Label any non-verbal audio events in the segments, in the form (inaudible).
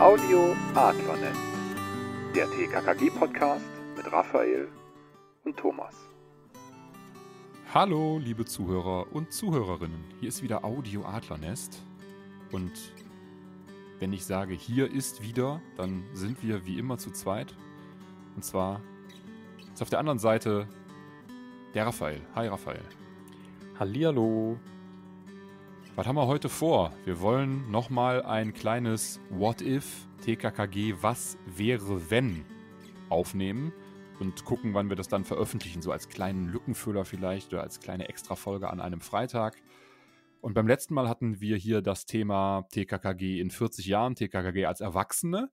Audio Adlernet, der TKKG-Podcast mit Raphael und Thomas. Hallo, liebe Zuhörer und Zuhörerinnen. Hier ist wieder Audio Adlernest. Und wenn ich sage, hier ist wieder, dann sind wir wie immer zu zweit. Und zwar ist auf der anderen Seite der Raphael. Hi, Raphael. Hallihallo. Was haben wir heute vor? Wir wollen nochmal ein kleines What If TKKG Was wäre wenn aufnehmen und gucken, wann wir das dann veröffentlichen. So als kleinen Lückenfüller vielleicht oder als kleine Extrafolge an einem Freitag. Und beim letzten Mal hatten wir hier das Thema TKKG in 40 Jahren, TKKG als Erwachsene.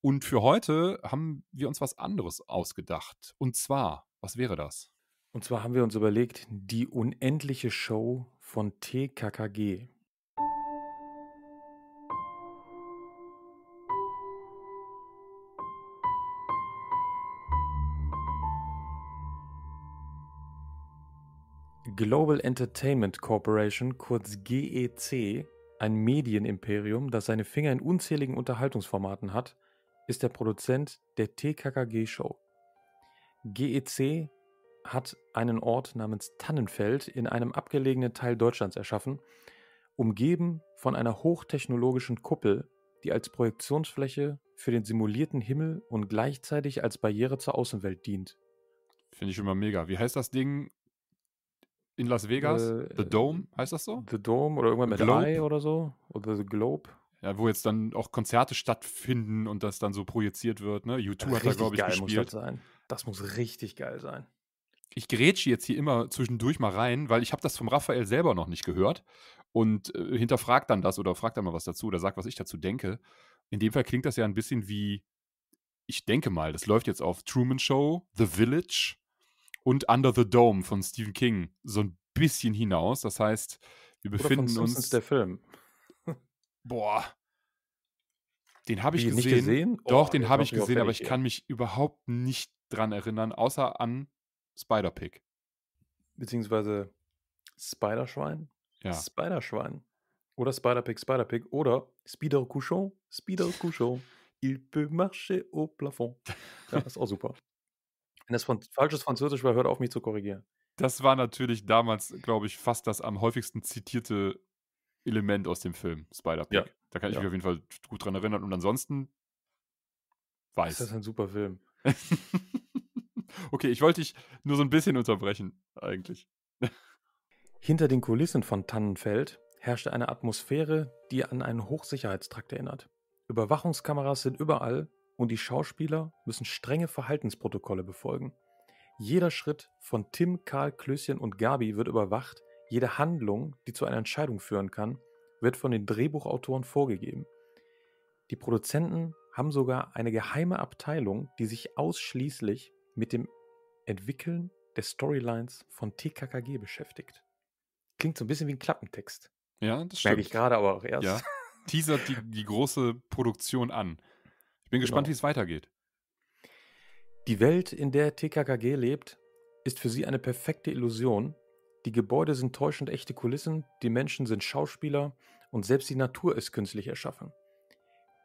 Und für heute haben wir uns was anderes ausgedacht. Und zwar, was wäre das? Und zwar haben wir uns überlegt, die unendliche Show von TKKG. Global Entertainment Corporation, kurz GEC, ein Medienimperium, das seine Finger in unzähligen Unterhaltungsformaten hat, ist der Produzent der TKKG-Show. GEC hat einen Ort namens Tannenfeld in einem abgelegenen Teil Deutschlands erschaffen, umgeben von einer hochtechnologischen Kuppel, die als Projektionsfläche für den simulierten Himmel und gleichzeitig als Barriere zur Außenwelt dient. Finde ich immer mega. Wie heißt das Ding in Las Vegas? Äh, the Dome, heißt das so? The Dome oder irgendwann mit Globe. oder so? Oder The Globe? Ja, wo jetzt dann auch Konzerte stattfinden und das dann so projiziert wird, ne? U2 hat da, glaube ich, geil gespielt. Muss das, sein. das muss richtig geil sein ich grätsche jetzt hier immer zwischendurch mal rein, weil ich habe das vom Raphael selber noch nicht gehört und äh, hinterfragt dann das oder fragt dann mal was dazu oder sagt, was ich dazu denke. In dem Fall klingt das ja ein bisschen wie, ich denke mal, das läuft jetzt auf Truman Show, The Village und Under the Dome von Stephen King so ein bisschen hinaus. Das heißt, wir befinden oder von uns. der Film. Boah. Den habe ich gesehen. Nicht gesehen? Doch, oh, den habe ich gesehen, aber ich kann mich überhaupt nicht dran erinnern, außer an Spider-Pig. Beziehungsweise Spider-Schwein? Ja. Spider-Schwein. Oder Spider-Pig, Spider-Pig. Oder Spider Couchon, Spider Couchon. (laughs) Il peut marcher au plafond. Ja, ist auch super. Wenn das von, falsches Französisch war, hört auf, mich zu korrigieren. Das war natürlich damals, glaube ich, fast das am häufigsten zitierte Element aus dem Film, Spider-Pig. Ja. Da kann ich ja. mich auf jeden Fall gut dran erinnern. Und ansonsten weiß. Ist das ein super Film? (laughs) Okay, ich wollte dich nur so ein bisschen unterbrechen, eigentlich. Hinter den Kulissen von Tannenfeld herrschte eine Atmosphäre, die an einen Hochsicherheitstrakt erinnert. Überwachungskameras sind überall und die Schauspieler müssen strenge Verhaltensprotokolle befolgen. Jeder Schritt von Tim, Karl, Klößchen und Gabi wird überwacht. Jede Handlung, die zu einer Entscheidung führen kann, wird von den Drehbuchautoren vorgegeben. Die Produzenten haben sogar eine geheime Abteilung, die sich ausschließlich mit dem Entwickeln der Storylines von TKKG beschäftigt. Klingt so ein bisschen wie ein Klappentext. Ja, das stimmt. Merke ich gerade aber auch erst. Ja, teasert die, die große Produktion an. Ich bin gespannt, genau. wie es weitergeht. Die Welt, in der TKKG lebt, ist für sie eine perfekte Illusion. Die Gebäude sind täuschend echte Kulissen, die Menschen sind Schauspieler und selbst die Natur ist künstlich erschaffen.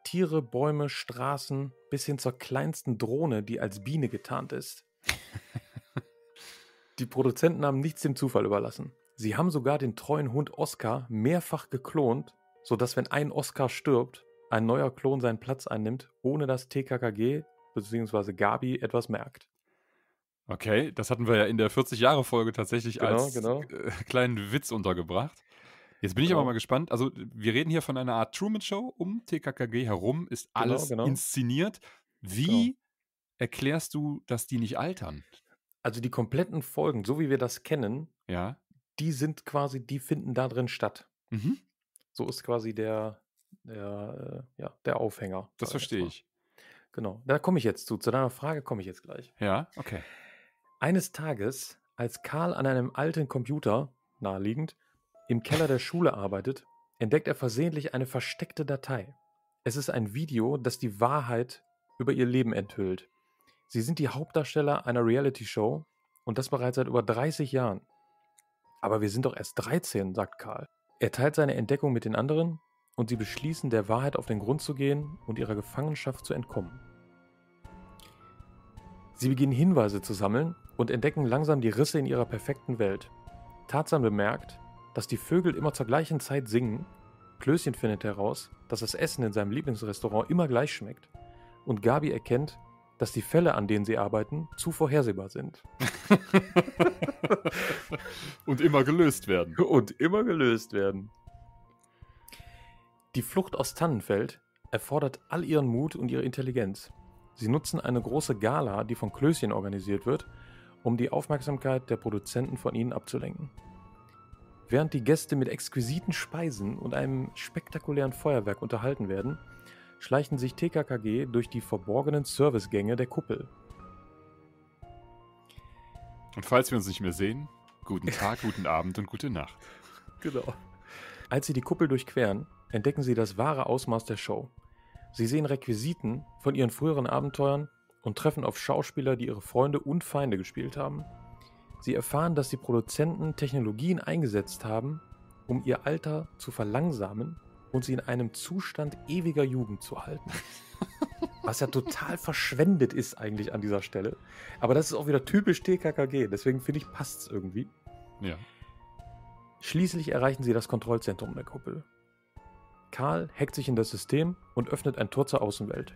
Tiere, Bäume, Straßen bis hin zur kleinsten Drohne, die als Biene getarnt ist. Die Produzenten haben nichts dem Zufall überlassen. Sie haben sogar den treuen Hund Oscar mehrfach geklont, sodass, wenn ein Oscar stirbt, ein neuer Klon seinen Platz einnimmt, ohne dass TKKG bzw. Gabi etwas merkt. Okay, das hatten wir ja in der 40-Jahre-Folge tatsächlich genau, als genau. Äh, kleinen Witz untergebracht. Jetzt bin ich genau. aber mal gespannt. Also, wir reden hier von einer Art Truman Show. Um TKKG herum ist genau, alles genau. inszeniert. Wie genau erklärst du, dass die nicht altern? Also die kompletten Folgen, so wie wir das kennen, ja. die sind quasi, die finden da drin statt. Mhm. So ist quasi der, der, äh, ja, der Aufhänger. Das verstehe ich. Genau, da komme ich jetzt zu. Zu deiner Frage komme ich jetzt gleich. Ja, okay. Eines Tages, als Karl an einem alten Computer, naheliegend, im Keller der Schule arbeitet, entdeckt er versehentlich eine versteckte Datei. Es ist ein Video, das die Wahrheit über ihr Leben enthüllt. Sie sind die Hauptdarsteller einer Reality-Show und das bereits seit über 30 Jahren. Aber wir sind doch erst 13, sagt Karl. Er teilt seine Entdeckung mit den anderen und sie beschließen, der Wahrheit auf den Grund zu gehen und ihrer Gefangenschaft zu entkommen. Sie beginnen Hinweise zu sammeln und entdecken langsam die Risse in ihrer perfekten Welt. Tarzan bemerkt, dass die Vögel immer zur gleichen Zeit singen. Klößchen findet heraus, dass das Essen in seinem Lieblingsrestaurant immer gleich schmeckt. Und Gabi erkennt, dass die Fälle, an denen sie arbeiten, zu vorhersehbar sind. (laughs) Und immer gelöst werden. Und immer gelöst werden. Die Flucht aus Tannenfeld erfordert all ihren Mut und ihre Intelligenz. Sie nutzen eine große Gala, die von Klößchen organisiert wird, um die Aufmerksamkeit der Produzenten von ihnen abzulenken. Während die Gäste mit exquisiten Speisen und einem spektakulären Feuerwerk unterhalten werden, schleichen sich TKKG durch die verborgenen Servicegänge der Kuppel. Und falls wir uns nicht mehr sehen, guten Tag, (laughs) guten Abend und gute Nacht. Genau. Als sie die Kuppel durchqueren, entdecken sie das wahre Ausmaß der Show. Sie sehen Requisiten von ihren früheren Abenteuern und treffen auf Schauspieler, die ihre Freunde und Feinde gespielt haben. Sie erfahren, dass die Produzenten Technologien eingesetzt haben, um ihr Alter zu verlangsamen und sie in einem Zustand ewiger Jugend zu halten. (laughs) Was ja total verschwendet ist eigentlich an dieser Stelle. Aber das ist auch wieder typisch TKKG. Deswegen finde ich, passt es irgendwie. Ja. Schließlich erreichen sie das Kontrollzentrum der Kuppel. Karl hackt sich in das System und öffnet ein Tor zur Außenwelt.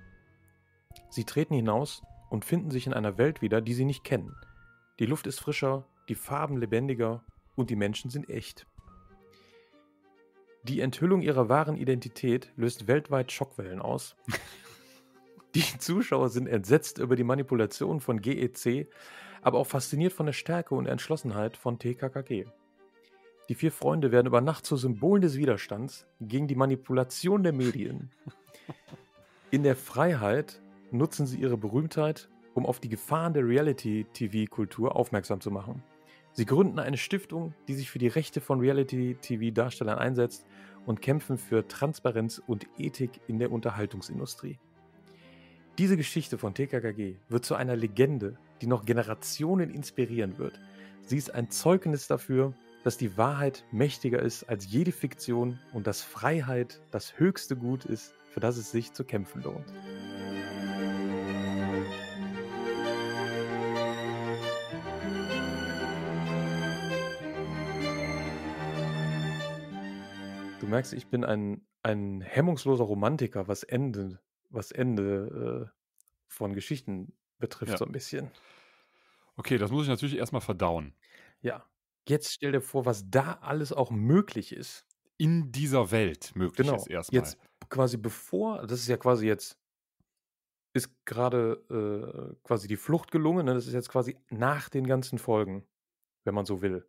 Sie treten hinaus und finden sich in einer Welt wieder, die sie nicht kennen. Die Luft ist frischer, die Farben lebendiger und die Menschen sind echt. Die Enthüllung ihrer wahren Identität löst weltweit Schockwellen aus. (laughs) Die Zuschauer sind entsetzt über die Manipulation von GEC, aber auch fasziniert von der Stärke und Entschlossenheit von TKKG. Die vier Freunde werden über Nacht zu Symbolen des Widerstands gegen die Manipulation der Medien. (laughs) In der Freiheit nutzen sie ihre Berühmtheit, um auf die Gefahren der Reality-TV-Kultur aufmerksam zu machen. Sie gründen eine Stiftung, die sich für die Rechte von Reality-TV-Darstellern einsetzt und kämpfen für Transparenz und Ethik in der Unterhaltungsindustrie. Diese Geschichte von TKKG wird zu einer Legende, die noch Generationen inspirieren wird. Sie ist ein Zeugnis dafür, dass die Wahrheit mächtiger ist als jede Fiktion und dass Freiheit das höchste Gut ist, für das es sich zu kämpfen lohnt. merkst, ich bin ein, ein hemmungsloser Romantiker, was Ende, was Ende äh, von Geschichten betrifft, ja. so ein bisschen. Okay, das muss ich natürlich erstmal verdauen. Ja. Jetzt stell dir vor, was da alles auch möglich ist. In dieser Welt möglich genau. ist erstmal. Jetzt quasi bevor, das ist ja quasi jetzt, ist gerade äh, quasi die Flucht gelungen, ne? das ist jetzt quasi nach den ganzen Folgen, wenn man so will.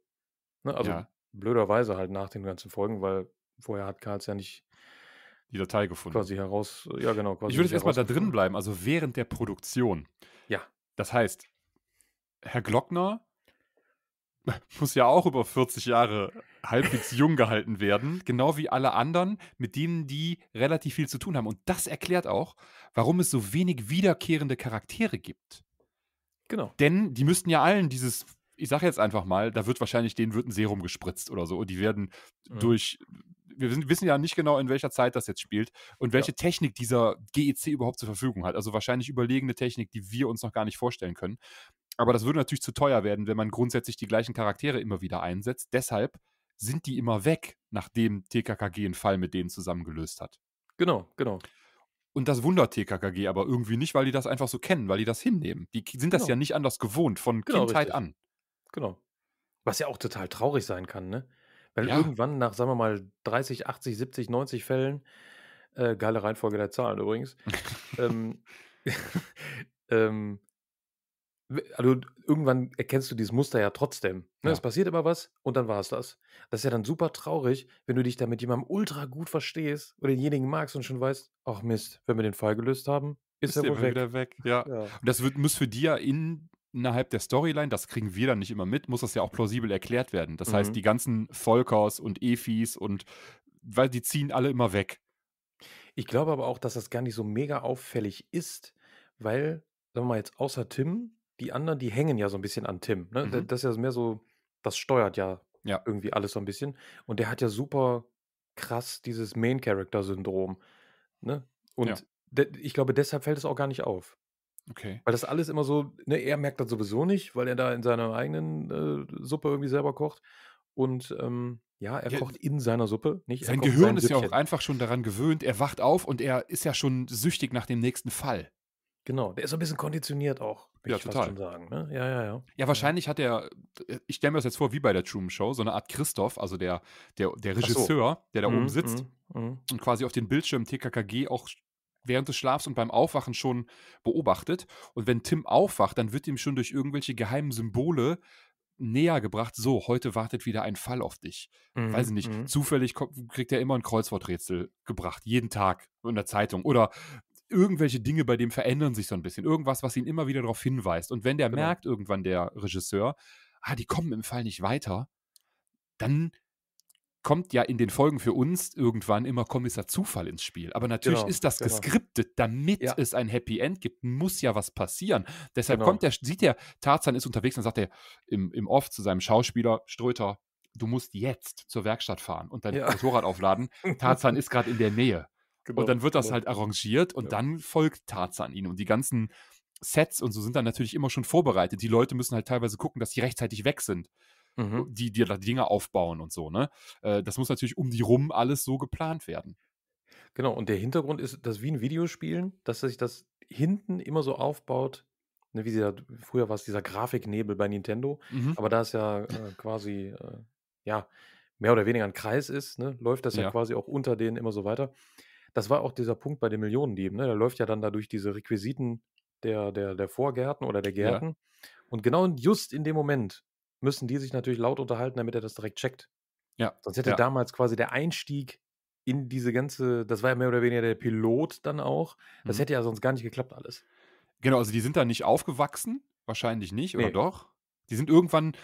Ne? Also ja. blöderweise halt nach den ganzen Folgen, weil Vorher hat Karls ja nicht die Datei gefunden. Quasi heraus, ja genau. ich würde jetzt erstmal da drin bleiben, also während der Produktion. Ja. Das heißt, Herr Glockner (laughs) muss ja auch über 40 Jahre halbwegs jung gehalten werden, genau wie alle anderen, mit denen die relativ viel zu tun haben. Und das erklärt auch, warum es so wenig wiederkehrende Charaktere gibt. Genau. Denn die müssten ja allen dieses, ich sage jetzt einfach mal, da wird wahrscheinlich denen wird ein Serum gespritzt oder so und die werden ja. Mhm. durch wir wissen ja nicht genau, in welcher Zeit das jetzt spielt und welche ja. Technik dieser GEC überhaupt zur Verfügung hat. Also wahrscheinlich überlegene Technik, die wir uns noch gar nicht vorstellen können. Aber das würde natürlich zu teuer werden, wenn man grundsätzlich die gleichen Charaktere immer wieder einsetzt. Deshalb sind die immer weg, nachdem TKKG einen Fall mit denen zusammengelöst hat. Genau, genau. Und das wundert TKKG aber irgendwie nicht, weil die das einfach so kennen, weil die das hinnehmen. Die sind das genau. ja nicht anders gewohnt von genau, Kindheit richtig. an. Genau. Was ja auch total traurig sein kann, ne? Weil ja. irgendwann nach, sagen wir mal, 30, 80, 70, 90 Fällen, äh, geile Reihenfolge der Zahlen übrigens, (laughs) ähm, (laughs) ähm, also irgendwann erkennst du dieses Muster ja trotzdem. Ne? Ja. Es passiert immer was und dann war es das. Das ist ja dann super traurig, wenn du dich da mit jemandem ultra gut verstehst oder denjenigen magst und schon weißt, ach Mist, wenn wir den Fall gelöst haben, ist, ist er wohl weg. wieder weg. Ja. ja. Und das wird, muss für die ja in innerhalb der Storyline, das kriegen wir dann nicht immer mit, muss das ja auch plausibel erklärt werden. Das mhm. heißt, die ganzen Volkers und Efis und weil die ziehen alle immer weg. Ich glaube aber auch, dass das gar nicht so mega auffällig ist, weil, sagen wir mal jetzt außer Tim, die anderen, die hängen ja so ein bisschen an Tim. Ne? Mhm. Das ist ja mehr so, das steuert ja, ja irgendwie alles so ein bisschen. Und der hat ja super krass dieses Main-Character-Syndrom. Ne? Und ja. ich glaube, deshalb fällt es auch gar nicht auf. Okay. Weil das alles immer so, ne, er merkt das sowieso nicht, weil er da in seiner eigenen äh, Suppe irgendwie selber kocht. Und ähm, ja, er ja, kocht in seiner Suppe, nicht? Sein Gehirn ist ja auch einfach schon daran gewöhnt. Er wacht auf und er ist ja schon süchtig nach dem nächsten Fall. Genau, der ist so ein bisschen konditioniert auch, würde ja, ich total. schon sagen. Ne? Ja, ja, ja. Ja, wahrscheinlich hat er, äh, ich stelle mir das jetzt vor, wie bei der Truman Show, so eine Art Christoph, also der, der, der Regisseur, so. der da mhm, oben sitzt mhm, mhm, und quasi auf den Bildschirm TKKG auch während des Schlafs und beim Aufwachen schon beobachtet. Und wenn Tim aufwacht, dann wird ihm schon durch irgendwelche geheimen Symbole näher gebracht, so, heute wartet wieder ein Fall auf dich. Mhm, Weiß ich nicht, mhm. zufällig kriegt er immer ein Kreuzworträtsel gebracht, jeden Tag in der Zeitung. Oder irgendwelche Dinge bei dem verändern sich so ein bisschen. Irgendwas, was ihn immer wieder darauf hinweist. Und wenn der genau. merkt, irgendwann der Regisseur, ah, die kommen im Fall nicht weiter, dann kommt ja in den Folgen für uns irgendwann immer Kommissar Zufall ins Spiel. Aber natürlich genau, ist das genau. geskriptet, damit ja. es ein Happy End gibt, muss ja was passieren. Deshalb genau. kommt der, sieht der, Tarzan ist unterwegs und sagt er im, im Off zu seinem Schauspieler, Ströter, du musst jetzt zur Werkstatt fahren und dein ja. Motorrad aufladen. Tarzan ist gerade in der Nähe. (laughs) Genau, und dann wird das genau. halt arrangiert und ja. dann folgt Tarzan ihn und die ganzen Sets und so sind dann natürlich immer schon vorbereitet. Die Leute müssen halt teilweise gucken, dass sie rechtzeitig weg sind äh, mhm. die dir da Dinge aufbauen und so. Ne? Äh, das muss natürlich um die rum alles so geplant werden. Genau, und der Hintergrund ist, dass wie ein Videospielen, dass sich das hinten immer so aufbaut, ne, wie sie da, früher war es dieser Grafiknebel bei Nintendo, mhm. aber da es ja äh, quasi, äh, ja, mehr oder weniger ein Kreis ist, ne, läuft das ja. ja. quasi auch unter denen immer so weiter. Das war auch dieser Punkt bei den Millionendieben, ne? Da läuft ja dann dadurch diese Requisiten der, der, der Vorgärten oder der Gärten. Ja. Und genau just in dem Moment, müssen die sich natürlich laut unterhalten, damit er das direkt checkt. Ja. Sonst hätte ja. damals quasi der Einstieg in diese ganze, das war ja mehr oder weniger der Pilot dann auch. Das mhm. hätte ja sonst gar nicht geklappt alles. Genau, also die sind da nicht aufgewachsen, wahrscheinlich nicht, oder nee. doch? Die sind irgendwann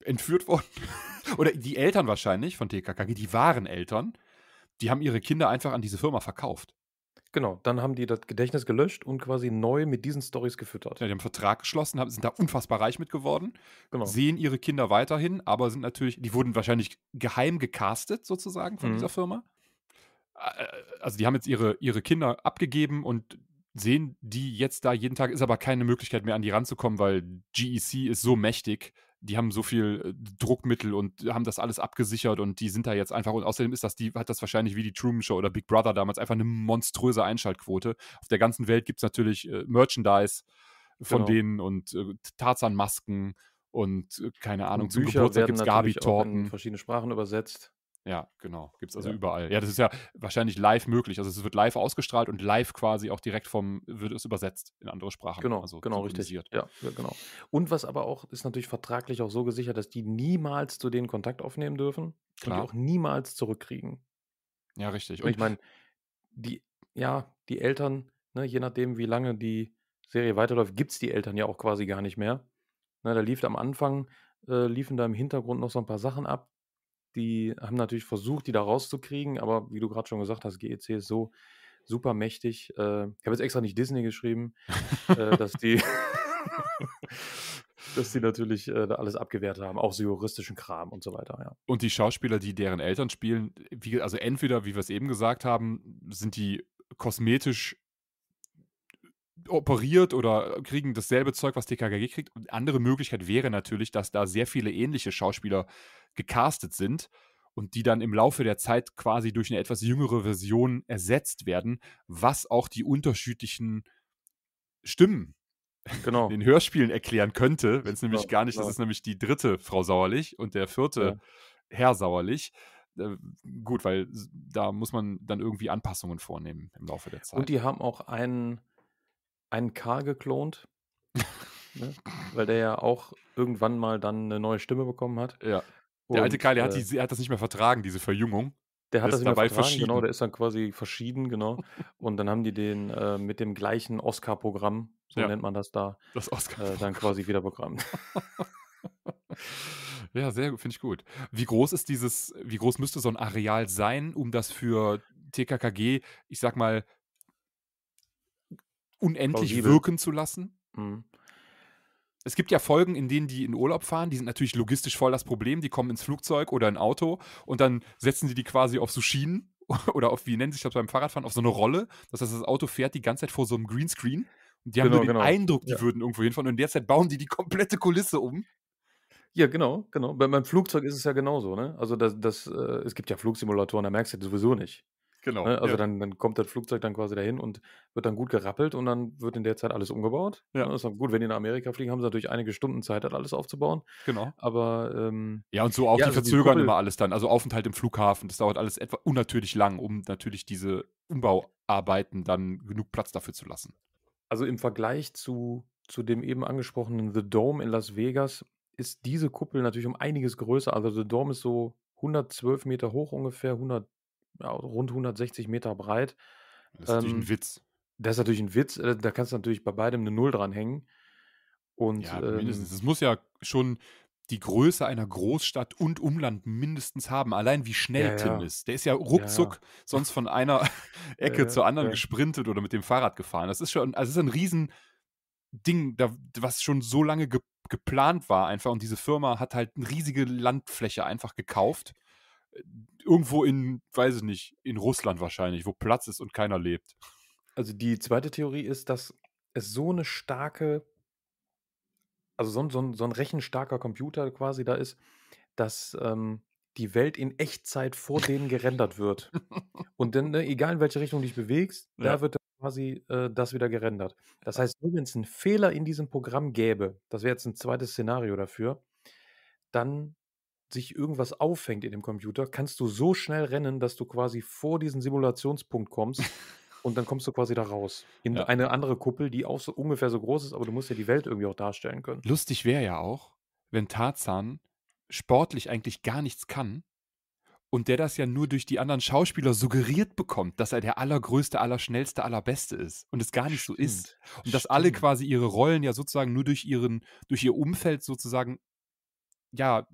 entführt worden. (laughs) oder die Eltern wahrscheinlich von TKKG, die waren Eltern, die haben ihre Kinder einfach an diese Firma verkauft. Genau, dann haben die das Gedächtnis gelöscht und quasi neu mit diesen Stories gefüttert. Ja, die haben einen Vertrag geschlossen, haben, sind da unfassbar reich mit geworden, genau. sehen ihre Kinder weiterhin, aber sind natürlich, die wurden wahrscheinlich geheim gecastet sozusagen von mhm. dieser Firma. Also die haben jetzt ihre, ihre Kinder abgegeben und sehen die jetzt da jeden Tag, ist aber keine Möglichkeit mehr an die ranzukommen, weil GEC ist so mächtig, die haben so viel äh, Druckmittel und haben das alles abgesichert und die sind da jetzt einfach und außerdem ist das die hat das wahrscheinlich wie die Truman Show oder Big Brother damals einfach eine monströse Einschaltquote. Auf der ganzen Welt gibt es natürlich äh, Merchandise von genau. denen und äh, Tarzan-Masken und äh, keine Ahnung, und zum Bücher Geburtstag gibt es Gabi-Torten. verschiedene Sprachen übersetzt. Ja, genau. Gibt es also ja. überall. Ja, das ist ja wahrscheinlich live möglich. Also es wird live ausgestrahlt und live quasi auch direkt vom, wird es übersetzt in andere Sprachen. Genau, also genau, richtig. Ja, ja, genau. Und was aber auch, ist natürlich vertraglich auch so gesichert, dass die niemals zu denen Kontakt aufnehmen dürfen Klar. und die auch niemals zurückkriegen. Ja, richtig. Und, und ich meine, die, ja, die Eltern, ne, je nachdem, wie lange die Serie weiterläuft, gibt es die Eltern ja auch quasi gar nicht mehr. Ne, da lief am Anfang, äh, liefen da im Hintergrund noch so ein paar Sachen ab die haben natürlich versucht, die da rauszukriegen, aber wie du gerade schon gesagt hast, GEC ist so super mächtig. Äh, ich habe jetzt extra nicht Disney geschrieben, äh, dass die. (laughs) dass die natürlich äh, alles abgewehrt haben, auch so juristischen Kram und so weiter. Ja. Und die Schauspieler, die deren Eltern spielen, wie, also entweder, wie wir es eben gesagt haben, sind die kosmetisch operiert oder kriegen dasselbe Zeug, was TKKG kriegt. Und andere Möglichkeit wäre natürlich, dass da sehr viele ähnliche Schauspieler gecastet sind und die dann im Laufe der Zeit quasi durch eine etwas jüngere Version ersetzt werden, was auch die unterschiedlichen Stimmen genau. in den Hörspielen erklären könnte, wenn es nämlich ja, gar nicht, ja. das ist nämlich die dritte Frau Sauerlich und der vierte ja. Herr Sauerlich äh, gut, weil da muss man dann irgendwie Anpassungen vornehmen im Laufe der Zeit. Und die haben auch einen einen K geklont. (laughs) ne? Weil der ja auch irgendwann mal dann eine neue Stimme bekommen hat. Ja. Und, der alte Karl, der, äh, hat die, der hat das nicht mehr vertragen, diese Verjüngung. Der hat das dabei genau, verschieden. Genau, der ist dann quasi verschieden, genau. (laughs) Und dann haben die den äh, mit dem gleichen Oscar-Programm, so ja. nennt man das da, das Oscar äh, dann quasi wieder programmt. (laughs) ja, sehr gut, finde ich gut. Wie groß ist dieses, wie groß müsste so ein Areal sein, um das für TKKG, ich sag mal, unendlich plausibel. wirken zu lassen. Mhm. Es gibt ja Folgen, in denen die in Urlaub fahren, die sind natürlich logistisch voll das Problem, die kommen ins Flugzeug oder ein Auto und dann setzen sie die quasi auf so Schienen (laughs) oder auf, wie nennt sich das beim Fahrradfahren, auf so eine Rolle. Das heißt, das Auto fährt die ganze Zeit vor so einem Greenscreen und die haben genau, nur den genau. Eindruck, die ja. würden irgendwo hinfahren und derzeit bauen die die komplette Kulisse um. Ja, genau, genau. Bei, beim Flugzeug ist es ja genauso, ne? Also das, das, äh, es gibt ja Flugsimulatoren, da merkst du das sowieso nicht. Genau. Ne? Also ja. dann, dann kommt das Flugzeug dann quasi dahin und wird dann gut gerappelt und dann wird in der Zeit alles umgebaut. Ja. Ne? Ist dann gut, wenn die in Amerika fliegen, haben sie natürlich einige Stunden Zeit, das alles aufzubauen. Genau. Aber ähm, ja, und so auch ja, die also verzögern die immer alles dann. Also Aufenthalt im Flughafen, das dauert alles etwa unnatürlich lang, um natürlich diese Umbauarbeiten dann genug Platz dafür zu lassen. Also im Vergleich zu, zu dem eben angesprochenen The Dome in Las Vegas ist diese Kuppel natürlich um einiges größer. Also The Dome ist so 112 Meter hoch ungefähr, 100 ja, rund 160 Meter breit. Das ist ähm, natürlich ein ähm, Witz. Das ist natürlich ein Witz. Äh, da kannst du natürlich bei beidem eine Null dranhängen. Und, ja, ähm, mindestens. Es muss ja schon die Größe einer Großstadt und Umland mindestens haben. Allein wie schnell ja, Tim ja. ist. Der ist ja ruckzuck ja, sonst von einer (laughs) Ecke zur anderen gesprintet oder mit dem Fahrrad gefahren. Das ist schon, also ist ein Riesending, da, was schon so lange ge geplant war einfach. Und diese Firma hat halt eine riesige Landfläche einfach gekauft irgendwo in, weiß ich nicht, in Russland wahrscheinlich, wo Platz ist und keiner lebt. Also die zweite Theorie ist, dass es so eine starke, also so, ein, so, ein, so ein rechenstarker Computer quasi da ist, dass ähm, die Welt in Echtzeit vor denen gerendert wird. (laughs) Und dann, ne, egal in welche Richtung du dich bewegst, ja. da wird quasi äh, das wieder gerendert. Das heißt, wenn es einen Fehler in diesem Programm gäbe, das wäre jetzt ein zweites Szenario dafür, dann sich irgendwas auffängt in dem Computer, kannst du so schnell rennen, dass du quasi vor diesen Simulationspunkt kommst und dann kommst du quasi da raus. In ja. eine andere Kuppel, die auch so ungefähr so groß ist, aber du musst ja die Welt irgendwie auch darstellen können. Lustig wäre ja auch, wenn Tarzan sportlich eigentlich gar nichts kann und der das ja nur durch die anderen Schauspieler suggeriert bekommt, dass er der allergrößte, allerschnellste, allerbeste ist und es gar nicht Stimmt. so ist. Und Stimmt. dass alle quasi ihre Rollen ja sozusagen nur durch ihren, durch ihr Umfeld sozusagen ja,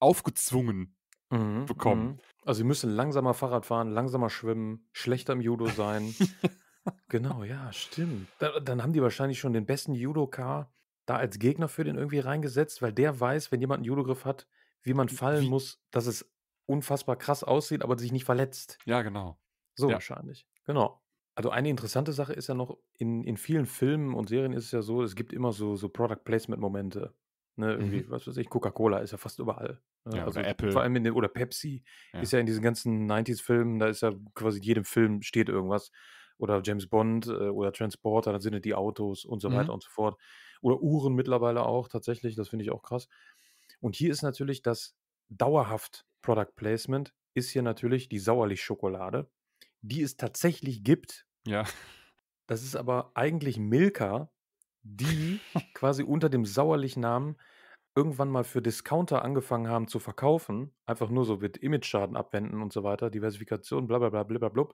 aufgezwungen mhm, bekommen. Mhm. Also sie müssen langsamer Fahrrad fahren, langsamer schwimmen, schlechter im Judo sein. (laughs) genau, ja, stimmt. Da, dann haben die wahrscheinlich schon den besten Judo-Car da als Gegner für den irgendwie reingesetzt, weil der weiß, wenn jemand einen Judo-Griff hat, wie man fallen wie? muss, dass es unfassbar krass aussieht, aber sich nicht verletzt. Ja, genau. So ja. wahrscheinlich. Genau. Also eine interessante Sache ist ja noch, in, in vielen Filmen und Serien ist es ja so, es gibt immer so, so Product Placement-Momente. Ne, irgendwie, mhm. was weiß ich, Coca-Cola ist ja fast überall. Ne? Ja, also oder Apple. Vor allem in den, oder Pepsi ja. ist ja in diesen ganzen 90s-Filmen, da ist ja quasi jedem Film steht irgendwas. Oder James Bond äh, oder Transporter, dann sind es die Autos und so mhm. weiter und so fort. Oder Uhren mittlerweile auch tatsächlich, das finde ich auch krass. Und hier ist natürlich das dauerhaft Product Placement, ist hier natürlich die Sauerlich-Schokolade, die es tatsächlich gibt. Ja. Das ist aber eigentlich Milka, die quasi unter dem sauerlichen Namen irgendwann mal für Discounter angefangen haben zu verkaufen, einfach nur so mit Image-Schaden abwenden und so weiter, Diversifikation, bla bla bla bla bla.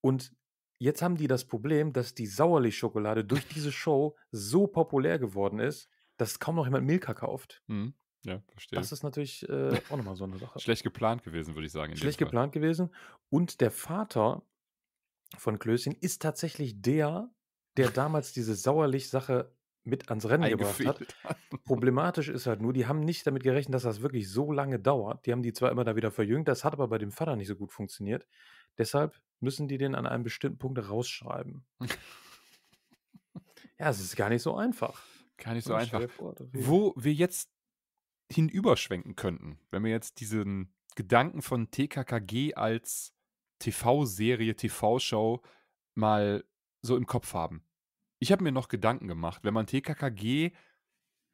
Und jetzt haben die das Problem, dass die Sauerlich-Schokolade durch diese Show so populär geworden ist, dass kaum noch jemand Milka kauft. Mhm. Ja, verstehe. Das ist natürlich äh, auch nochmal so eine Sache. Schlecht geplant gewesen, würde ich sagen. Schlecht geplant gewesen. Und der Vater von Klößchen ist tatsächlich der, der damals diese Sauerlich-Sache mit ans Rennen gebracht hat. (laughs) Problematisch ist halt nur, die haben nicht damit gerechnet, dass das wirklich so lange dauert. Die haben die zwar immer da wieder verjüngt, das hat aber bei dem Vater nicht so gut funktioniert. Deshalb müssen die den an einem bestimmten Punkt rausschreiben. (laughs) ja, es ist gar nicht so einfach. Gar nicht so einfach. Wo wir jetzt hinüberschwenken könnten, wenn wir jetzt diesen Gedanken von TKKG als TV-Serie, TV-Show mal so im Kopf haben. Ich habe mir noch Gedanken gemacht, wenn man TKKG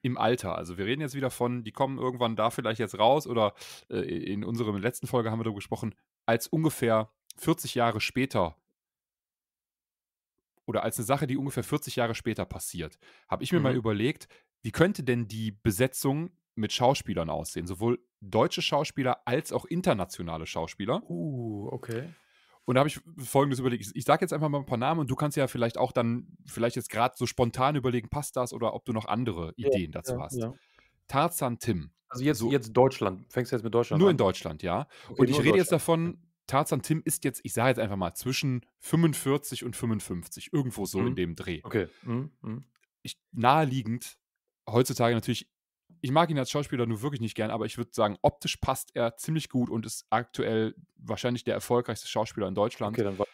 im Alter, also wir reden jetzt wieder von, die kommen irgendwann da vielleicht jetzt raus oder äh, in unserer letzten Folge haben wir darüber gesprochen, als ungefähr 40 Jahre später oder als eine Sache, die ungefähr 40 Jahre später passiert, habe ich mir mhm. mal überlegt, wie könnte denn die Besetzung mit Schauspielern aussehen? Sowohl deutsche Schauspieler als auch internationale Schauspieler. Uh, okay. Und da habe ich folgendes überlegt. Ich, sage jetzt einfach mal ein paar Namen und du kannst ja vielleicht auch dann, vielleicht jetzt gerade so spontan überlegen, passt das oder ob du noch andere Ideen ja, dazu ja, hast. Ja. Tarzan Tim. Also jetzt, so, jetzt Deutschland. Fängst du jetzt mit Deutschland nur an? Nur in Deutschland, ja. Okay, und ich rede jetzt davon, Tarzan Tim ist jetzt, ich sage jetzt einfach mal, zwischen 45 und 55, irgendwo so mhm. in dem Dreh. Okay. Mhm. mhm. Ich, naheliegend, heutzutage natürlich ich mag ihn als Schauspieler nur wirklich nicht gern, aber ich würde sagen, optisch passt er ziemlich gut und ist aktuell wahrscheinlich der erfolgreichste Schauspieler in Deutschland. Okay, dann war,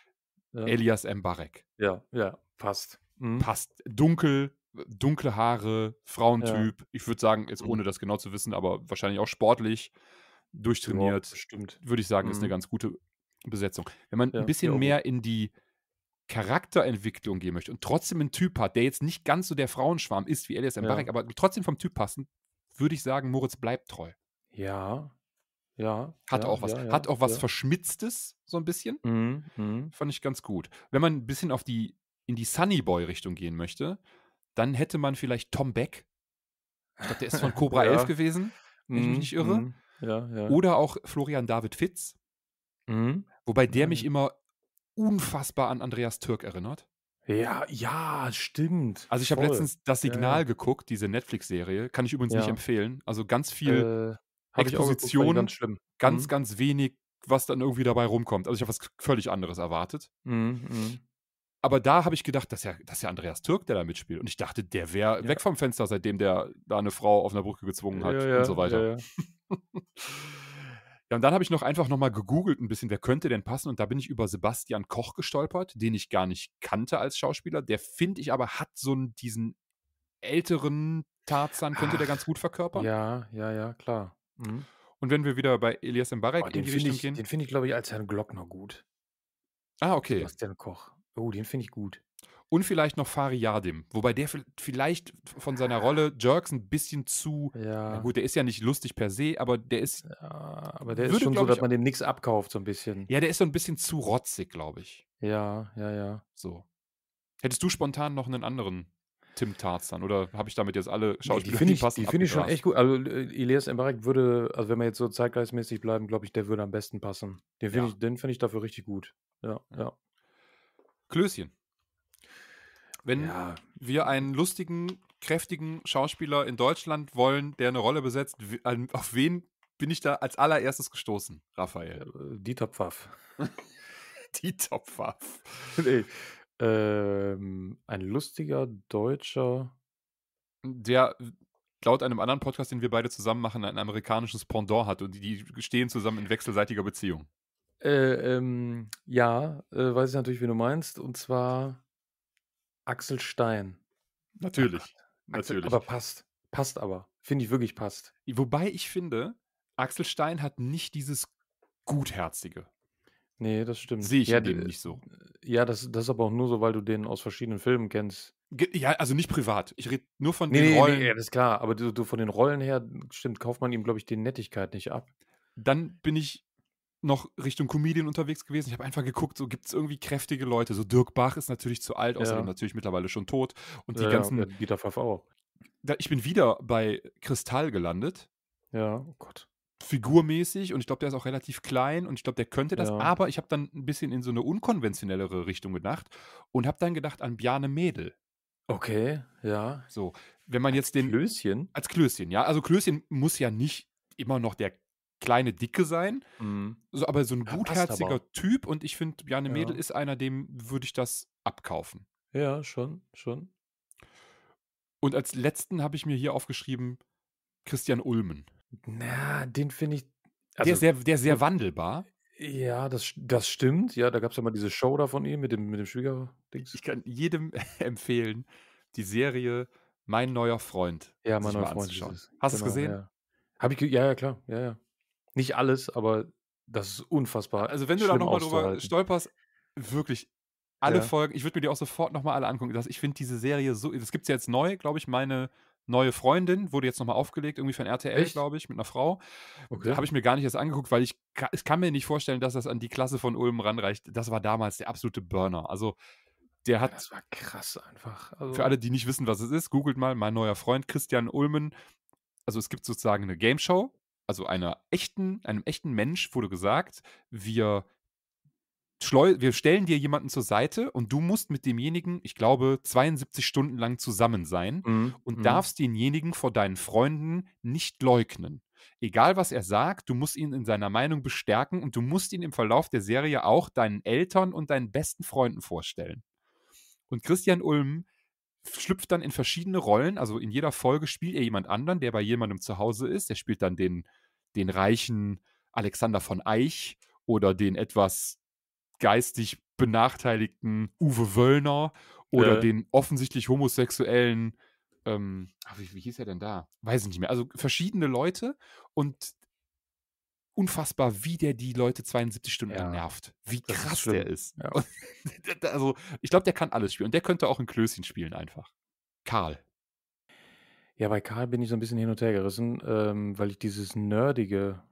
ja. Elias M. Barek. Ja, ja, passt. Mhm. Passt. Dunkel, dunkle Haare, Frauentyp. Ja. Ich würde sagen, jetzt mhm. ohne das genau zu wissen, aber wahrscheinlich auch sportlich, durchtrainiert. Ja, stimmt. Würde ich sagen, mhm. ist eine mhm. ganz gute Besetzung. Wenn man ein bisschen mehr in die Charakterentwicklung gehen möchte und trotzdem einen Typ hat, der jetzt nicht ganz so der Frauenschwarm ist wie Elias M. Ja. Barek, aber trotzdem vom Typ passend, würde ich sagen, Moritz bleibt treu. Ja, ja. Hat ja, auch was, ja, ja, hat auch was Verschmitztes, so ein bisschen. Mhm, mh. Fand ich ganz gut. Wenn man ein bisschen auf die, in die Sunny Boy-Richtung gehen möchte, dann hätte man vielleicht Tom Beck. Ich glaube, der ist von (laughs) Cobra ja. 11 gewesen, wenn mhm, ich mich mhm, nicht irre. Mhm. Oder auch Florian David Fitz. Mhm. Wobei der mhm. mich immer unfassbar an Andreas Türk erinnert. Ja, ja, stimmt. Also ich habe letztens das Signal ja. geguckt, diese Netflix-Serie, kann ich übrigens ja. nicht empfehlen. Also ganz viel äh, Exposition, geguckt, ganz, ganz, mhm. ganz wenig, was dann irgendwie dabei rumkommt. Also ich habe was völlig anderes erwartet. Mhm, mhm. Aber da habe ich gedacht, das ist, ja, das ja Andreas Türk, der da mitspielt. Und ich dachte, der wäre ja. weg vom Fenster, seitdem der da eine Frau auf einer Brücke gezwungen hat und so weiter. Ja, (laughs) Ja, und dann habe ich noch einfach nochmal gegoogelt ein bisschen, wer könnte denn passen? Und da bin ich über Sebastian Koch gestolpert, den ich gar nicht kannte als Schauspieler. Der, finde ich aber, hat so diesen älteren Tarzan, könnte Ach, der ganz gut verkörpern. Ja, ja, ja, klar. Mhm. Und wenn wir wieder bei Elias Mbarek oh, in die Richtung ich, gehen. Den finde ich, glaube ich, als Herrn Glockner gut. Ah, okay. Sebastian Koch. Oh, den finde ich gut und vielleicht noch Fariadim, wobei der vielleicht von seiner Rolle Jerks ein bisschen zu, ja. gut, der ist ja nicht lustig per se, aber der ist. Ja, aber der würde, ist schon so, dass man dem nichts abkauft, so ein bisschen. Ja, der ist so ein bisschen zu rotzig, glaube ich. Ja, ja, ja. So. Hättest du spontan noch einen anderen Tim Tarzan oder habe ich damit jetzt alle Schauspieler, nee, die, die passen? Die finde ich schon echt gut. Also äh, Elias Embarek würde, also wenn wir jetzt so zeitgeistmäßig bleiben, glaube ich, der würde am besten passen. Den finde ja. ich, find ich dafür richtig gut. Ja, ja. Klößchen. Wenn ja. wir einen lustigen, kräftigen Schauspieler in Deutschland wollen, der eine Rolle besetzt, auf wen bin ich da als allererstes gestoßen, Raphael? Äh, Dieter Pfaff. (laughs) Dieter Pfaff. (laughs) nee. Ähm, ein lustiger Deutscher. Der laut einem anderen Podcast, den wir beide zusammen machen, ein amerikanisches Pendant hat und die, stehen zusammen in wechselseitiger Beziehung. Äh, ähm, ja, äh, weiß ich natürlich, wen du meinst. Und zwar Axel Stein. Natürlich. Ach, oh natürlich. Axel, aber passt. Passt aber. Finde ich wirklich passt. Wobei ich finde, Axel Stein hat nicht dieses Gutherzige. Nee, das stimmt. Sehe ich ja, den nicht so. Äh, ja, das, das ist aber auch nur so, weil du den aus verschiedenen Filmen kennst. Ja, also nicht privat. Ich rede nur von nee, den nee, Rollen. Nee, ja, das ist klar. Aber du, du, von den Rollen her, stimmt, kauft man ihm, glaube ich, die Nettigkeit nicht ab. Dann bin ich noch Richtung Comedian unterwegs gewesen. Ich habe einfach geguckt, so gibt es irgendwie kräftige Leute. So Dirk Bach ist natürlich zu alt, außerdem ja. natürlich mittlerweile schon tot. Und die ja, ganzen. Dieter Pfaff auch. ich bin wieder bei Kristall gelandet. Ja, oh Gott. Figurmäßig und ich glaube, der ist auch relativ klein und ich glaube, der könnte das, ja. aber ich habe dann ein bisschen in so eine unkonventionellere Richtung gedacht und habe dann gedacht an Bjane Mädel. Okay, ja. So, wenn man als jetzt den. Klößchen? Als Klößchen, ja. Also Klößchen muss ja nicht immer noch der kleine Dicke sein, mhm. so, aber so ein ja, gutherziger Typ und ich finde, Janne ja. Ne Mädel ist einer, dem würde ich das abkaufen. Ja, schon, schon. Und als letzten habe ich mir hier aufgeschrieben Christian Ulmen. Na, den finde ich. Also, der ist sehr, der ist sehr wandelbar. Ja, das, das stimmt. Ja, da gab es ja mal diese Show da von ihm mit dem, mit dem Schwieger-Dings. Ich kann jedem (laughs) empfehlen, die Serie Mein neuer Freund. Ja, mein neuer Freund. Anzuschauen. Hast du genau, es gesehen? Ja. Hab ich, ge ja, ja, klar. Ja, ja. Nicht alles, aber das ist unfassbar. Also, wenn du da nochmal drüber stolperst, wirklich alle ja. Folgen, ich würde mir die auch sofort nochmal alle angucken. ich finde diese Serie so, das gibt es ja jetzt neu, glaube ich, meine neue Freundin, wurde jetzt nochmal aufgelegt, irgendwie von RTL, glaube ich, mit einer Frau. Okay. Habe ich mir gar nicht erst angeguckt, weil ich, ich kann mir nicht vorstellen, dass das an die Klasse von Ulm ranreicht. Das war damals der absolute Burner. Also der hat. Das war krass einfach. Also, für alle, die nicht wissen, was es ist, googelt mal, mein neuer Freund Christian Ulmen. Also es gibt sozusagen eine Game Show also einer echten, einem echten Mensch wurde gesagt, wir, wir stellen dir jemanden zur Seite und du musst mit demjenigen, ich glaube, 72 Stunden lang zusammen sein mhm. und mhm. darfst denjenigen vor deinen Freunden nicht leugnen. Egal was er sagt, du musst ihn in seiner Meinung bestärken und du musst ihn im Verlauf der Serie auch deinen Eltern und deinen besten Freunden vorstellen. Und Christian Ulm schlüpft dann in verschiedene Rollen. Also in jeder Folge spielt er jemand anderen, der bei jemandem zu Hause ist. Der spielt dann den, den reichen Alexander von Eich oder den etwas geistig benachteiligten Uwe Wöllner oder äh. den offensichtlich homosexuellen, ähm, ah, wie, wie hieß er denn da? Weiß ich nicht mehr. Also verschiedene Leute und unfassbar, wie der die Leute 72 Stunden ja. nervt. Wie krass ist der ist. Ja. (laughs) also, ich glaube, der kann alles spielen. Und der könnte auch ein Klößchen spielen einfach. Karl. Ja, bei Karl bin ich so ein bisschen hin und her gerissen, ähm, weil ich dieses nerdige.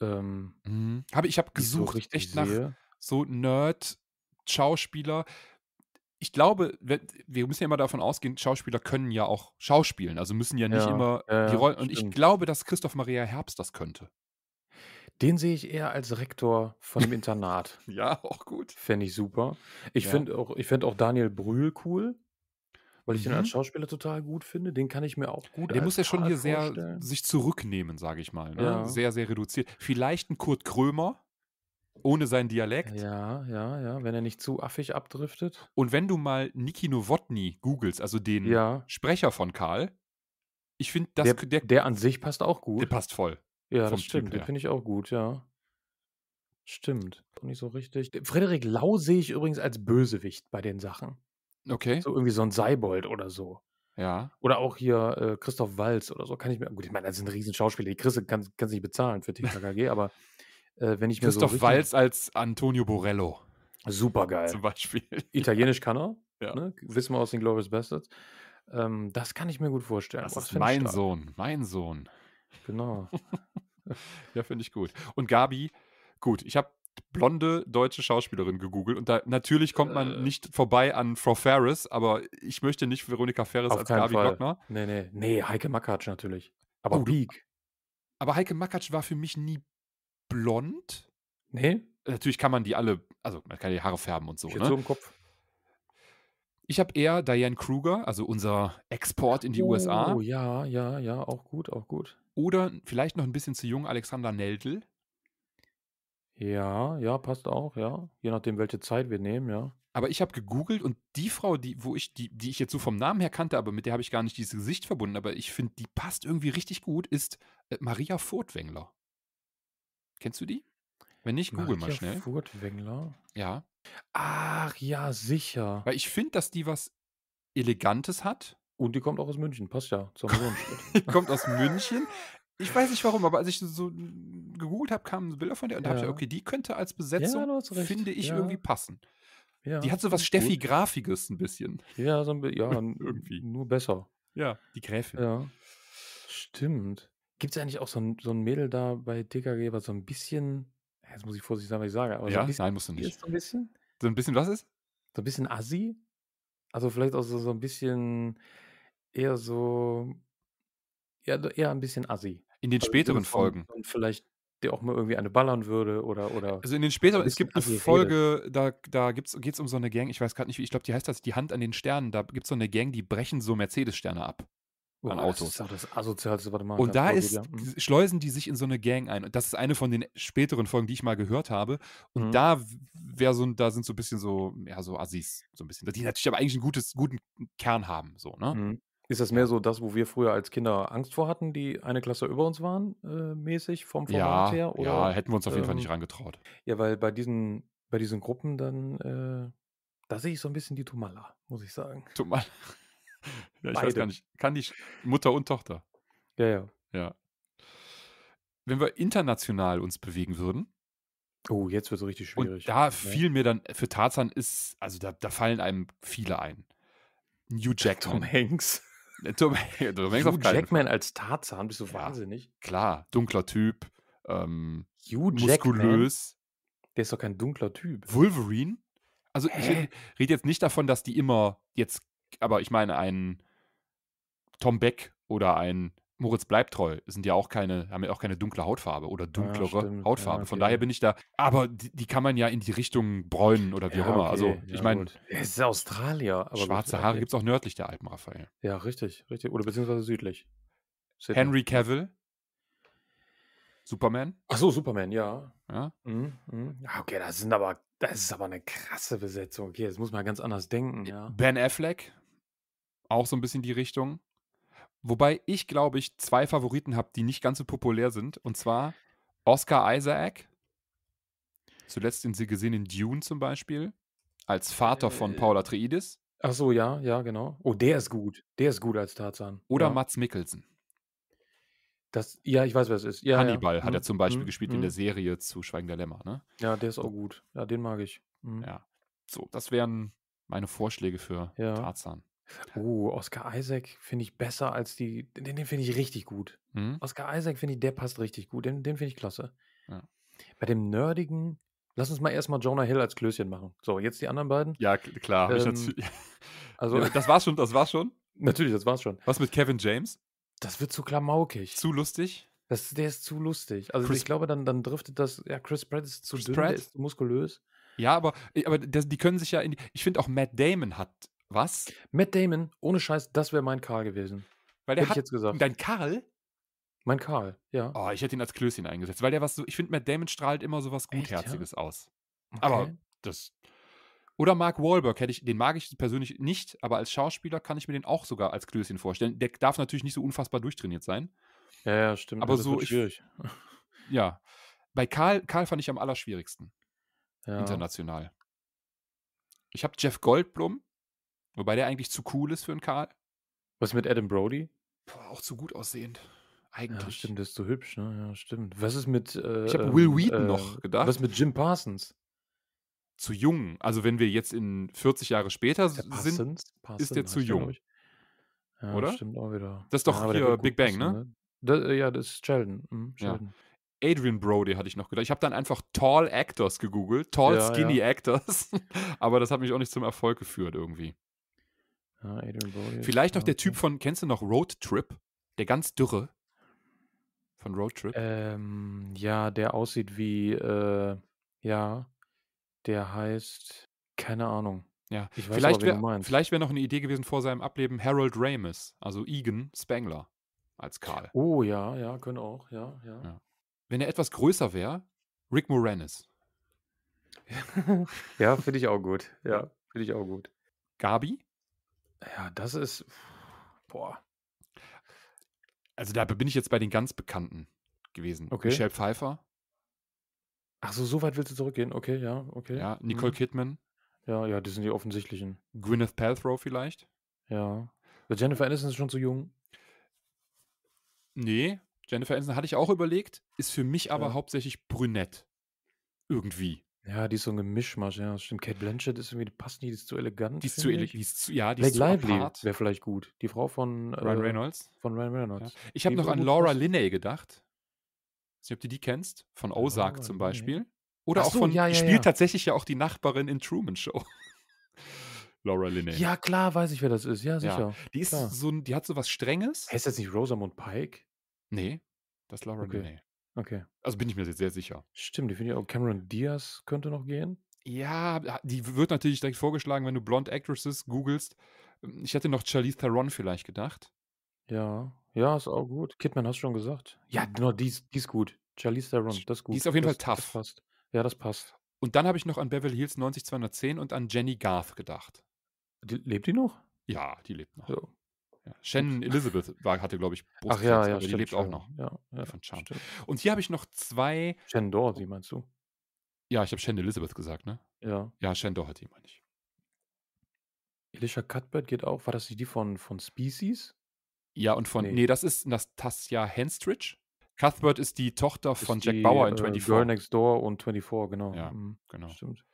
Ähm, mhm. habe, ich habe gesucht, so echt nach sehe. so Nerd-Schauspieler. Ich glaube, wir, wir, müssen ja immer davon ausgehen, Schauspieler können ja auch schauspielen, also müssen ja nicht ja, immer äh, die Rollen. Und stimmt. ich glaube, dass Christoph Maria Herbst das könnte. Den sehe ich eher als Rektor von dem Internat. (laughs) ja, auch gut. Fände ich super. Ich ja. finde auch, find auch Daniel Brühl cool, weil ich mhm. den als Schauspieler total gut finde. Den kann ich mir auch gut Der muss ja schon hier vorstellen. sehr sich zurücknehmen, sage ich mal. Ne? Ja. Sehr, sehr reduziert. Vielleicht ein Kurt Krömer. Ohne seinen Dialekt. Ja, ja, ja, wenn er nicht zu affig abdriftet. Und wenn du mal Niki Nowotny googelst, also den ja. Sprecher von Karl, ich finde, Der, der, der, an sich passt auch gut. Der passt voll. Ja, das stimmt. Den finde ich auch gut, ja. Stimmt. Auch nicht so richtig. Frederik Lau sehe ich übrigens als Bösewicht bei den Sachen. Okay. So irgendwie so ein Seibold oder so. Ja. Oder auch hier äh, Christoph Walz oder so. Kann ich mir. Gut, ich meine, das sind riesen Schauspieler. Die Chrisse kann es nicht bezahlen für (laughs) TKKG, aber äh, wenn ich mir Christoph so Walz als Antonio Borello. Supergeil. Zum Beispiel. (laughs) Italienisch kann er. Ja. Ne? Wissen wir aus den Glorious Bastards. Ähm, das kann ich mir gut vorstellen. Das, das ist mein Sohn, mein Sohn. Genau. (laughs) ja, finde ich gut. Und Gabi, gut, ich habe blonde deutsche Schauspielerin gegoogelt und da natürlich kommt man äh, nicht vorbei an Frau Ferris, aber ich möchte nicht Veronika Ferris als Gabi Fall. Glockner. Nee, nee, nee, Heike Makatsch natürlich. Aber oh, Peak. Aber Heike Makatsch war für mich nie blond. Nee. Natürlich kann man die alle, also man kann die Haare färben und so. Ich ne? so im Kopf. Ich habe eher Diane Kruger, also unser Export in die oh, USA. Oh ja, ja, ja, auch gut, auch gut. Oder vielleicht noch ein bisschen zu jung Alexander Neldl. Ja, ja, passt auch, ja. Je nachdem, welche Zeit wir nehmen, ja. Aber ich habe gegoogelt und die Frau, die, wo ich, die, die ich jetzt so vom Namen her kannte, aber mit der habe ich gar nicht dieses Gesicht verbunden, aber ich finde, die passt irgendwie richtig gut, ist äh, Maria Furtwängler. Kennst du die? Wenn nicht, google Maria mal schnell. Maria Furtwängler. Ja. Ach ja, sicher. Weil ich finde, dass die was Elegantes hat und die kommt auch aus München, passt ja zum Sohn. (laughs) kommt aus München. Ich weiß nicht warum, aber als ich so gegoogelt habe, kamen Bilder von der und ja. da ich, okay, die könnte als Besetzung, ja, finde ich, ja. irgendwie passen. die hat so was Steffi-Grafiges ein bisschen. Ja, so ein ja, (laughs) irgendwie. Nur besser. Ja, die Gräfin. Ja. Stimmt. Gibt es eigentlich auch so ein, so ein Mädel da bei TKG, was so ein bisschen, jetzt muss ich vorsichtig sein, was ich sage, aber ja, so bisschen, nein, musst du nicht. So ein bisschen, so ein bisschen was ist? So ein bisschen assi? Also vielleicht auch so, so ein bisschen, eher so, ja, eher ein bisschen assi. In den also späteren Folgen. Und vielleicht der auch mal irgendwie eine ballern würde oder. oder also in den späteren, es gibt eine Folge, da, da geht es um so eine Gang, ich weiß gerade nicht, wie, ich glaube, die heißt das Die Hand an den Sternen. Da gibt es so eine Gang, die brechen so Mercedes-Sterne ab. Oh, an Autos. Das ist auch das asozialste, warte mal. Und da ist, hm. schleusen die sich in so eine Gang ein. Und das ist eine von den späteren Folgen, die ich mal gehört habe. Und mhm. da wäre so, da sind so ein bisschen so, ja, so Assis, so ein bisschen. Die natürlich aber eigentlich einen gutes, guten Kern haben, so, ne? Mhm. Ist das mehr so das, wo wir früher als Kinder Angst vor hatten, die eine Klasse über uns waren, äh, mäßig vom Format ja, her? Oder, ja, hätten wir uns auf jeden ähm, Fall nicht ähm rangetraut. Ja, weil bei diesen, bei diesen Gruppen dann, äh, da sehe ich so ein bisschen die Tumala, muss ich sagen. Tumala. (laughs) ja, ich Beide. weiß gar nicht. Kann die Mutter und Tochter. Ja, ja. Ja. Wenn wir international uns bewegen würden, Oh, jetzt wird es richtig schwierig. Und da ne? fiel mir dann, äh, für Tarzan ist, also da, da fallen einem viele ein. New Jack Tom Hanks. Äh, Tom, (laughs) Tom Hanks Hugh Jackman Fall. als Tarzan, bist du ja, wahnsinnig? Klar, dunkler Typ, ähm, Hugh muskulös. Jackman? Der ist doch kein dunkler Typ. Wolverine? Also Hä? ich rede jetzt nicht davon, dass die immer jetzt, aber ich meine einen Tom Beck oder ein Moritz bleibt treu sind ja auch keine, haben ja auch keine dunkle Hautfarbe oder dunklere ja, stimmt, Hautfarbe. Ja, okay. Von daher bin ich da, aber die, die, kann man ja in die Richtung bräunen oder wie auch immer. Okay, also ich meine. Es ist Australier. aber. schwarze gut, Haare okay. gibt es auch nördlich der Alpen, Raphael. Ja, richtig, richtig. Oder beziehungsweise südlich. Sydney. Henry Cavill. Superman? Ach so, Superman, ja. Ja? Mhm, mhm. Okay, das sind aber, das ist aber eine krasse Besetzung. Okay, das muss man ganz anders denken, Ben Affleck. Auch so ein bisschen die Richtung. Wobei ich, glaube ich, zwei Favoriten habe, die nicht ganz so populär sind. Und zwar Oscar Isaac. Zuletzt in sie gesehen in Dune zum Beispiel. Als Vater von äh. Paul Atreides. Ach so, ja, ja, genau. Oh, der ist gut. Der ist gut als Tarzan. Oder ja. Mats Mikkelsen. Das, ja, ich weiß, wer es ist. Ja, Hannibal ja. hat hm, er zum Beispiel hm, gespielt hm. in der Serie zu Schweigen der Lämmer, ne? Ja, der ist auch gut. Ja, den mag ich. Hm. Ja. So, das wären meine Vorschläge für ja. Tarzan. Uh, Oscar Isaac finde ich besser als die. Den, den finde ich richtig gut. Mhm. Oscar Isaac finde ich, der passt richtig gut. Den, den finde ich klasse. Ja. Bei dem nerdigen, lass uns mal erstmal Jonah Hill als Klößchen machen. So, jetzt die anderen beiden. Ja, klar. Ähm, (laughs) also, ja, das war's schon, das war's schon. Natürlich, das war's schon. Was mit Kevin James? Das wird zu klamaukig. Zu lustig? Das, der ist zu lustig. Also Chris ich glaube, dann, dann driftet das, ja, Chris Pratt ist zu Chris dünn, Pratt? der ist muskulös. Ja, aber, aber das, die können sich ja in die, Ich finde auch Matt Damon hat was? Matt Damon, ohne Scheiß, das wäre mein Karl gewesen. Weil der hat ich jetzt gesagt. Dein Karl? Mein Karl, ja. Oh, ich hätte ihn als Klößchen eingesetzt, weil der was so, ich finde, Matt Damon strahlt immer so was Gutherziges Echt, ja? aus. Okay. Aber das. Oder Mark Wahlberg hätte ich, den mag ich persönlich nicht, aber als Schauspieler kann ich mir den auch sogar als Klößchen vorstellen. Der darf natürlich nicht so unfassbar durchtrainiert sein. Ja, ja stimmt. Aber so ist schwierig. Ja. Bei Karl, Karl fand ich am allerschwierigsten. Ja. International. Ich habe Jeff Goldblum Wobei der eigentlich zu cool ist für einen Karl. Was mit Adam Brody? Boah, auch zu gut aussehend. Eigentlich. Ja, stimmt, der ist zu hübsch, ne? Ja, stimmt. Was ist mit. Äh, ich habe ähm, Will Wheaton äh, noch gedacht. Was mit Jim Parsons? Zu jung. Also, wenn wir jetzt in 40 Jahre später sind, Parsons? Parsons, ist der zu jung. Ja, Oder? Stimmt auch wieder. Das ist doch ja, hier Big Bang, passen, ne? ne? Das, äh, ja, das ist Sheldon. Mhm, Sheldon. Ja. Adrian Brody hatte ich noch gedacht. Ich habe dann einfach Tall Actors gegoogelt. Tall Skinny Actors. (laughs) Aber das hat mich auch nicht zum Erfolg geführt irgendwie. Ah, Adrian Brody. Vielleicht noch der Typ von, kennst du noch Road Trip? Der ganz dürre. Von Road Trip. Ähm, ja, der aussieht wie, äh, ja, der heißt, keine Ahnung. Ja, ich weiß vielleicht wäre wär noch eine Idee gewesen vor seinem Ableben Harold Ramis, also Egan Spangler als Karl. Oh ja, ja, können auch, ja, ja. ja. Wenn er etwas größer wäre, Rick Moranis. (laughs) ja, finde ich auch gut. Ja, finde ich auch gut. Gabi? Ja, das ist. Boah. Also da bin ich jetzt bei den ganz Bekannten gewesen. Okay. Michelle Pfeiffer. Ach so, so weit willst du zurückgehen? Okay, ja, okay. Ja, mhm. Nicole mhm. Kidman. Ja, ja, die sind die offensichtlichen. Gwyneth Paltrow vielleicht. Ja. Jennifer Aniston ist schon zu jung. Nee, Jennifer Aniston hatte ich auch überlegt, ist für mich aber ja. hauptsächlich brünett. Irgendwie. Ja, die ist so ein ne Gemischmasch, ja, das stimmt. Kate Blanchett ist irgendwie, die passt nicht, die ist zu elegant. Die ist zu elegant, die ist zu, ja, die Blake ist zu Lively wäre vielleicht gut. Die Frau von äh, Ryan Reynolds. Von Ryan Reynolds. Ja. Ich habe noch an Laura Linney gedacht. Ich weiß nicht, ob du die kennst, von Ozark Laura zum Beispiel. Linney. Oder Achso, auch von, ja, ja, spielt tatsächlich ja auch die Nachbarin in Truman Show. (laughs) Laura Linney. Ja, klar, weiß ich, wer das ist. Ja, sicher. Die ist so, die hat so was Strenges. Heißt das nicht Rosamund Pike? Nee, das ist Laura okay. Linney. Okay. Also bin ich mir jetzt sehr sicher. Stimmt, ich finde ja auch Cameron Diaz könnte noch gehen. Ja, die wird natürlich direkt vorgeschlagen, wenn du Blonde Actresses googelst. Hm, ich hätte noch Charlize Theron vielleicht gedacht. Ja, ja, ist auch gut. Kidman hast du schon gesagt. Ja, genau, die ist, die ist gut. Charlize Theron, das ist gut. Die ist auf jeden das, Fall tough. Das passt. Ja, das passt. Und dann habe ich noch an Beverly Hills 90210 und an Jenny Garth gedacht. Die, lebt die noch? Ja, die lebt noch. So. Ja. Shannon Elizabeth war, hatte, glaube ich, Brustkrebs, Ach ja, ja, aber stimmt, die lebt auch noch. Ja, ja, von Stimmt. Und hier habe ich noch zwei. Shannon Doherty, meinst du? Ja, ich habe Shannon Elizabeth gesagt, ne? Ja. Ja, Shannon Doherty, meine ich. Elisha Cuthbert geht auch. War das nicht die von, von Species? Ja, und von. Nee, nee das ist Nastasia Henstridge. Cuthbert ist die Tochter ist von Jack die, Bauer in 24. Äh, Girl Next Door und 24, genau. Ja, mhm. genau. Stimmt.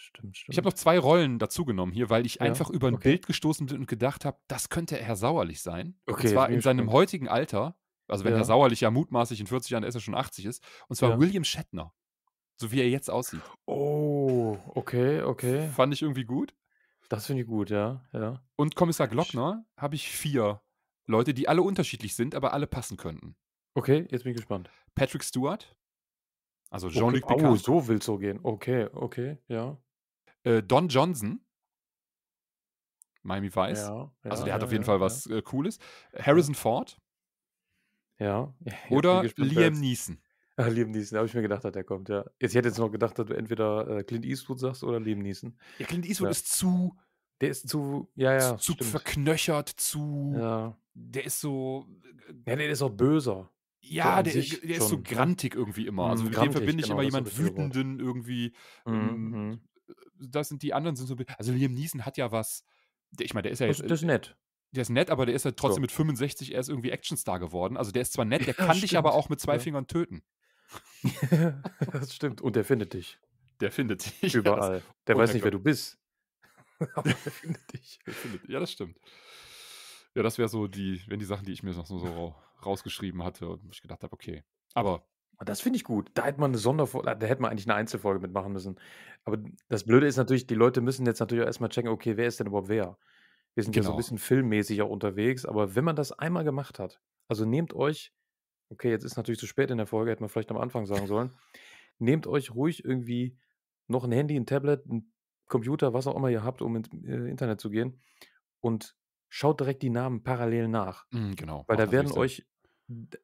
Stimmt, stimmt. Ich habe noch zwei Rollen dazugenommen hier, weil ich ja, einfach über ein okay. Bild gestoßen bin und gedacht habe, das könnte Herr Sauerlich sein. Okay, und zwar in seinem spannend. heutigen Alter, also wenn ja. Herr Sauerlich ja mutmaßlich in 40 Jahren ist, er schon 80 ist, und zwar ja. William Shatner. So wie er jetzt aussieht. Oh, okay, okay. Fand ich irgendwie gut. Das finde ich gut, ja, ja. Und Kommissar Glockner habe ich vier Leute, die alle unterschiedlich sind, aber alle passen könnten. Okay, jetzt bin ich gespannt. Patrick Stewart, also oh, Jean-Luc okay. Picard. Oh, so will es so gehen. Okay, okay, ja äh, Don Johnson. Miami Vice. Ja, also ja, also der hat auf jeden Fall was äh, Cooles. Harrison Ford. Ja. Oder ah, Liam Neeson. Liam Neeson, habe ich mir gedacht, dass der kommt, ja. ich hätte jetzt noch gedacht, dass du entweder äh, Clint Eastwood sagst oder Liam Neeson. Ja, Clint Eastwood ja. ist zu. Der ist zu, ja, ja. Zu, zu verknöchert, zu. Ja. Der ist so. Äh, ja, der ist auch böser. Ja, so der, der ist so grantig irgendwie immer. Also mhm, mit dem verbinde ich genau, immer jemanden Wütenden irgendwie. Ähm, mhm. mhm das sind die anderen sind so. Also Liam Neeson hat ja was. Ich meine, der ist ja jetzt. Äh, das ist nett. Der ist nett, aber der ist ja halt trotzdem so. mit 65 erst irgendwie Actionstar geworden. Also der ist zwar nett, (laughs) der kann stimmt. dich aber auch mit zwei ja. Fingern töten. (laughs) das stimmt. Und der findet dich. Der findet dich. (laughs) Überall. Ja, der oh weiß nicht, wer du bist. aber der findet dich. Der findet, ja, das stimmt. Ja, das wäre so die, wenn die Sachen, die ich mir noch so rausgeschrieben hatte und ich gedacht habe, okay. Aber und ah, das finde ich gut. Da hätte man eine Sonderfolge, ah, da hätte man eigentlich eine Einzelfolge mitmachen müssen. Aber das Blöde ist natürlich, die Leute müssen jetzt natürlich auch erstmal checken, okay, wer ist denn überhaupt wer? Wir sind genau. ja so ein genau. bisschen filmmäßig auch unterwegs, aber wenn man das einmal gemacht hat, also nehmt euch, okay, jetzt ist natürlich zu spät in der Folge, hätte man vielleicht am Anfang sagen sollen, (laughs) nehmt euch ruhig irgendwie noch ein Handy, ein Tablet, ein Computer, was auch immer ihr habt, um ins äh, Internet zu gehen und schaut direkt die Namen parallel nach. Mhm, genau. Weil da werden euch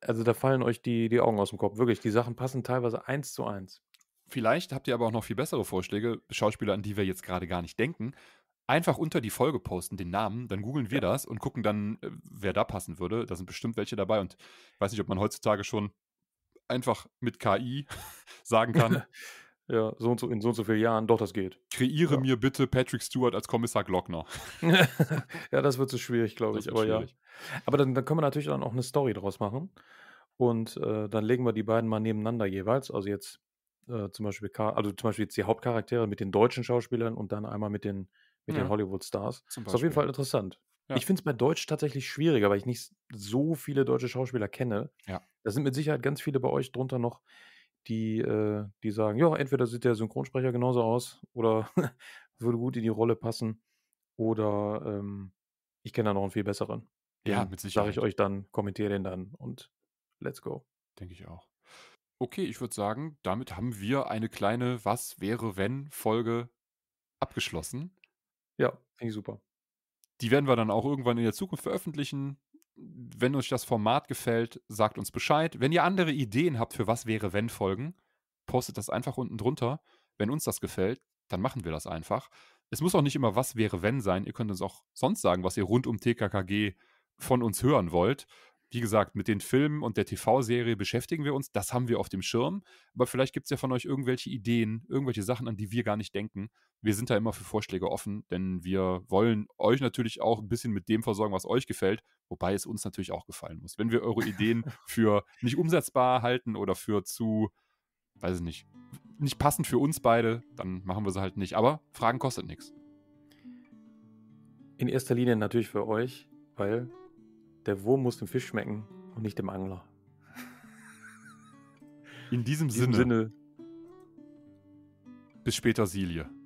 also da fallen euch die, die Augen aus dem Kopf. Wirklich, die Sachen passen teilweise eins zu eins. Vielleicht habt ihr aber auch noch viel bessere Vorschläge, Schauspieler, an die wir jetzt gerade gar nicht denken. Einfach unter die Folge posten, den Namen, dann googeln wir ja. das und gucken dann, äh, wer da passen würde. Da sind bestimmt welche dabei und ich weiß nicht, ob man heutzutage schon einfach mit KI (laughs) sagen kann, (laughs) Ja, so und so, in so und so vielen Jahren, doch, das geht. Kreiere ja. mir bitte Patrick Stewart als Kommissar Glockner. (laughs) ja, das wird so schwierig, glaube ich. Aber, schwierig. Ja. aber dann, dann können wir natürlich dann auch eine Story draus machen. Und äh, dann legen wir die beiden mal nebeneinander jeweils. Also jetzt äh, zum Beispiel, also zum Beispiel jetzt die Hauptcharaktere mit den deutschen Schauspielern und dann einmal mit den, mit ja. den Hollywood-Stars. Ist auf jeden Fall interessant. Ja. Ich finde es bei Deutsch tatsächlich schwieriger, weil ich nicht so viele deutsche Schauspieler kenne. Ja. Da sind mit Sicherheit ganz viele bei euch drunter noch, die, äh, die sagen, ja, entweder sieht der Synchronsprecher genauso aus oder (laughs) würde gut in die Rolle passen oder ähm, ich kenne da noch einen viel besseren. Ja, mit Sicherheit. Sage ich euch dann, kommentiere den dann und let's go. Denke ich auch. Okay, ich würde sagen, damit haben wir eine kleine Was wäre wenn Folge abgeschlossen. Ja, finde ich super. Die werden wir dann auch irgendwann in der Zukunft veröffentlichen wenn euch das Format gefällt, sagt uns Bescheid. Wenn ihr andere Ideen habt für was wäre, wenn Folgen, postet das einfach unten drunter. Wenn uns das gefällt, dann machen wir das einfach. Es muss auch nicht immer was wäre, wenn sein. Ihr könnt uns auch sonst sagen, was ihr rund um TKKG von uns hören wollt wie gesagt, mit den Filmen und der TV-Serie beschäftigen wir uns. Das haben wir auf dem Schirm. Aber vielleicht gibt es ja von euch irgendwelche Ideen, irgendwelche Sachen, an die wir gar nicht denken. Wir sind da immer für Vorschläge offen, denn wir wollen euch natürlich auch ein bisschen mit dem versorgen, was euch gefällt. Wobei es uns natürlich auch gefallen muss. Wenn wir eure Ideen (laughs) für nicht umsetzbar halten oder für zu, weiß ich nicht, nicht passend für uns beide, dann machen wir sie halt nicht. Aber Fragen kostet nichts. In erster Linie natürlich für euch, weil der Wurm muss dem Fisch schmecken und nicht dem Angler. In diesem, In diesem Sinne, Sinne. Bis später, Silie.